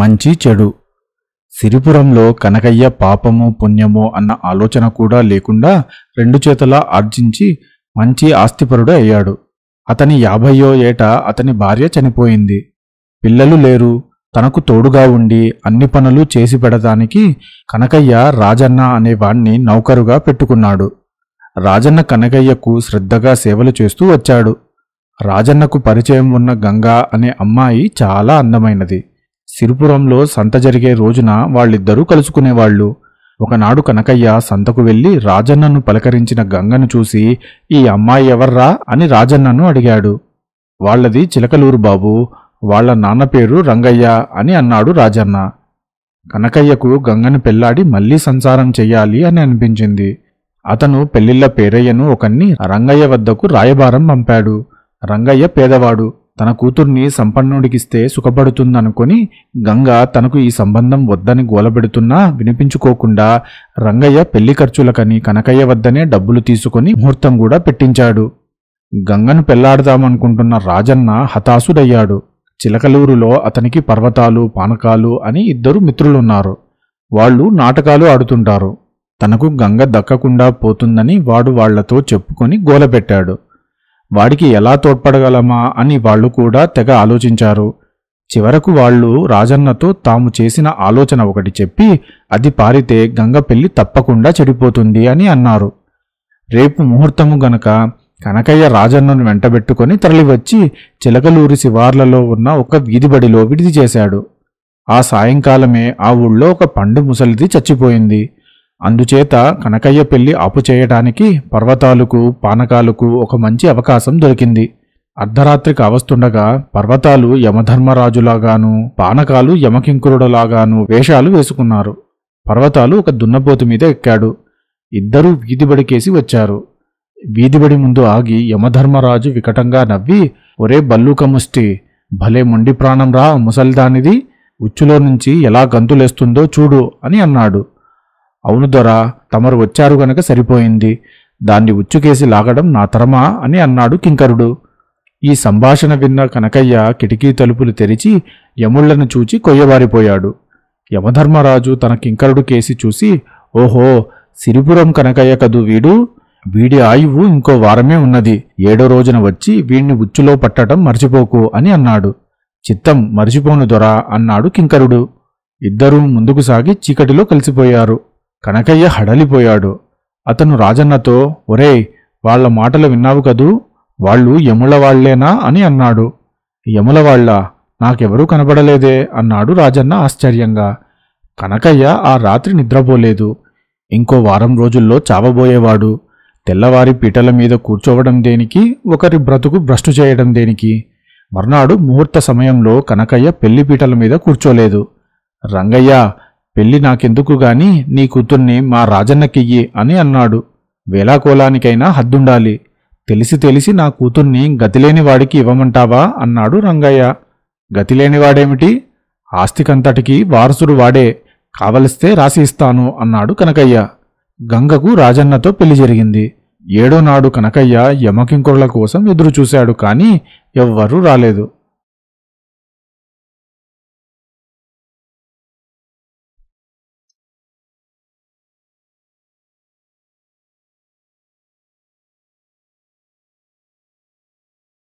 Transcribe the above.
మంచి చెడు సిరిపురంలో కనకయ్య పాపమో పుణ్యమో అన్న ఆలోచన కూడా లేకుండా రెండు చేతలా ఆర్జించి మంచి ఆస్తిపరుడు అయ్యాడు అతని యాభయో ఏట అతని భార్య చనిపోయింది పిల్లలు లేరు తనకు తోడుగా ఉండి అన్ని పనులు చేసి పెడటానికి కనకయ్య రాజన్న అనేవాణ్ణి నౌకరుగా పెట్టుకున్నాడు రాజన్న కనకయ్యకు శ్రద్ధగా సేవలు చేస్తూ వచ్చాడు రాజన్నకు పరిచయం ఉన్న గంగా అనే అమ్మాయి చాలా అందమైనది సిరుపురంలో సంత జరిగే రోజున వాళ్ళిద్దరూ కలుసుకునేవాళ్లు ఒకనాడు కనకయ్య సంతకు వెళ్ళి రాజన్నను పలకరించిన గంగను చూసి ఈ అమ్మాయి ఎవర్రా అని రాజన్నను అడిగాడు వాళ్లది చిలకలూరు బాబు వాళ్ల నాన్న పేరు రంగయ్య అని అన్నాడు రాజన్న కనకయ్యకు గంగను పెళ్లాడి మళ్లీ సంసారం చెయ్యాలి అని అనిపించింది అతను పెళ్లిళ్ల పేరయ్యను ఒకన్ని రంగయ్య వద్దకు రాయబారం పంపాడు రంగయ్య పేదవాడు తన కూతుర్ని సంపన్నుడికిస్తే సుఖపడుతుందనుకొని గంగ తనకు ఈ సంబంధం వద్దని గోలబెడుతున్నా వినిపించుకోకుండా రంగయ్య పెళ్లి ఖర్చులకని కనకయ్య వద్దనే డబ్బులు తీసుకొని ముహూర్తం కూడా పెట్టించాడు గంగను పెళ్లాడదామనుకుంటున్న రాజన్న హతాశుడయ్యాడు చిలకలూరులో అతనికి పర్వతాలు పానకాలు అని ఇద్దరు మిత్రులున్నారు వాళ్ళు నాటకాలు ఆడుతుంటారు తనకు గంగ దక్కకుండా పోతుందని వాడు వాళ్లతో చెప్పుకొని గోలపెట్టాడు వాడికి ఎలా తోడ్పడగలమా అని వాళ్ళు కూడా తెగ ఆలోచించారు చివరకు వాళ్ళు రాజన్నతో తాము చేసిన ఆలోచన ఒకటి చెప్పి అది పారితే గంగ పెళ్లి తప్పకుండా చెడిపోతుంది అని అన్నారు రేపు ముహూర్తము గనక కనకయ్య రాజన్నను వెంటబెట్టుకొని తరలివచ్చి చిలకలూరి శివార్లలో ఉన్న ఒక వీధిబడిలో విడిది చేశాడు ఆ సాయంకాలమే ఆ ఊళ్ళో ఒక పండు ముసలిది చచ్చిపోయింది అందుచేత కనకయ్య పెళ్లి ఆపుచేయటానికి పర్వతాలకు పానకాలకు ఒక మంచి అవకాశం దొరికింది అర్ధరాత్రి కావస్తుండగా పర్వతాలు యమధర్మరాజులాగాను పానకాలు యమకింకురుడలాగాను వేషాలు వేసుకున్నారు పర్వతాలు ఒక దున్నపోతు మీద ఎక్కాడు ఇద్దరూ వీధిబడికేసి వచ్చారు వీధిబడి ముందు ఆగి యమధర్మరాజు వికటంగా నవ్వి ఒరే బల్లూకముష్టి భలే మొండి ప్రాణం రా ముసల్దానిది ఉచ్చులో నుంచి ఎలా గంతులేస్తుందో చూడు అని అన్నాడు అవును దొరా తమరు వచ్చారు గనక సరిపోయింది దాన్ని ఉచ్చుకేసి లాగడం నా తరమా అని అన్నాడు కింకరుడు ఈ సంభాషణ విన్న కనకయ్య కిటికీ తలుపులు తెరిచి యముళ్లను చూచి కొయ్యబారిపోయాడు యమధర్మరాజు తన కింకరుడు కేసి చూసి ఓహో సిరిపురం కనకయ్య కదు వీడు వీడి ఆయువు ఇంకో వారమే ఉన్నది ఏడో రోజున వచ్చి వీణ్ణి ఉచ్చులో పట్టడం మర్చిపోకు అని అన్నాడు చిత్తం మర్చిపోను దొరా అన్నాడు కింకరుడు ఇద్దరూ ముందుకు సాగి చీకటిలో కలిసిపోయారు కనకయ్య హడలిపోయాడు అతను రాజన్నతో ఒరే వాళ్ల మాటలు విన్నావు కదూ వాళ్ళు యముల అని అన్నాడు యముల వాళ్ళ నాకెవరూ కనబడలేదే అన్నాడు రాజన్న ఆశ్చర్యంగా కనకయ్య ఆ రాత్రి నిద్రపోలేదు ఇంకో వారం రోజుల్లో చావబోయేవాడు తెల్లవారి పీటల మీద కూర్చోవడం దేనికి ఒకరి బ్రతుకు భ్రష్టు చేయడం దేనికి మర్నాడు ముహూర్త సమయంలో కనకయ్య పెళ్లి పీటల మీద కూర్చోలేదు రంగయ్య పెళ్లి నాకెందుకు గాని నీ కూతుర్ని మా రాజన్నకియ్యి అని అన్నాడు వేలాకోలానికైనా హద్దుండాలి తెలిసి తెలిసి నా కూతుర్ని గతిలేని వాడికి ఇవ్వమంటావా అన్నాడు రంగయ్య గతిలేని వాడేమిటి ఆస్తికంతటికి వారసుడు వాడే కావలిస్తే రాసి ఇస్తాను అన్నాడు కనకయ్య గంగకు రాజన్నతో పెళ్లి జరిగింది ఏడో నాడు కనకయ్య యమకింకురుల కోసం ఎదురుచూశాడు కానీ ఎవ్వరూ రాలేదు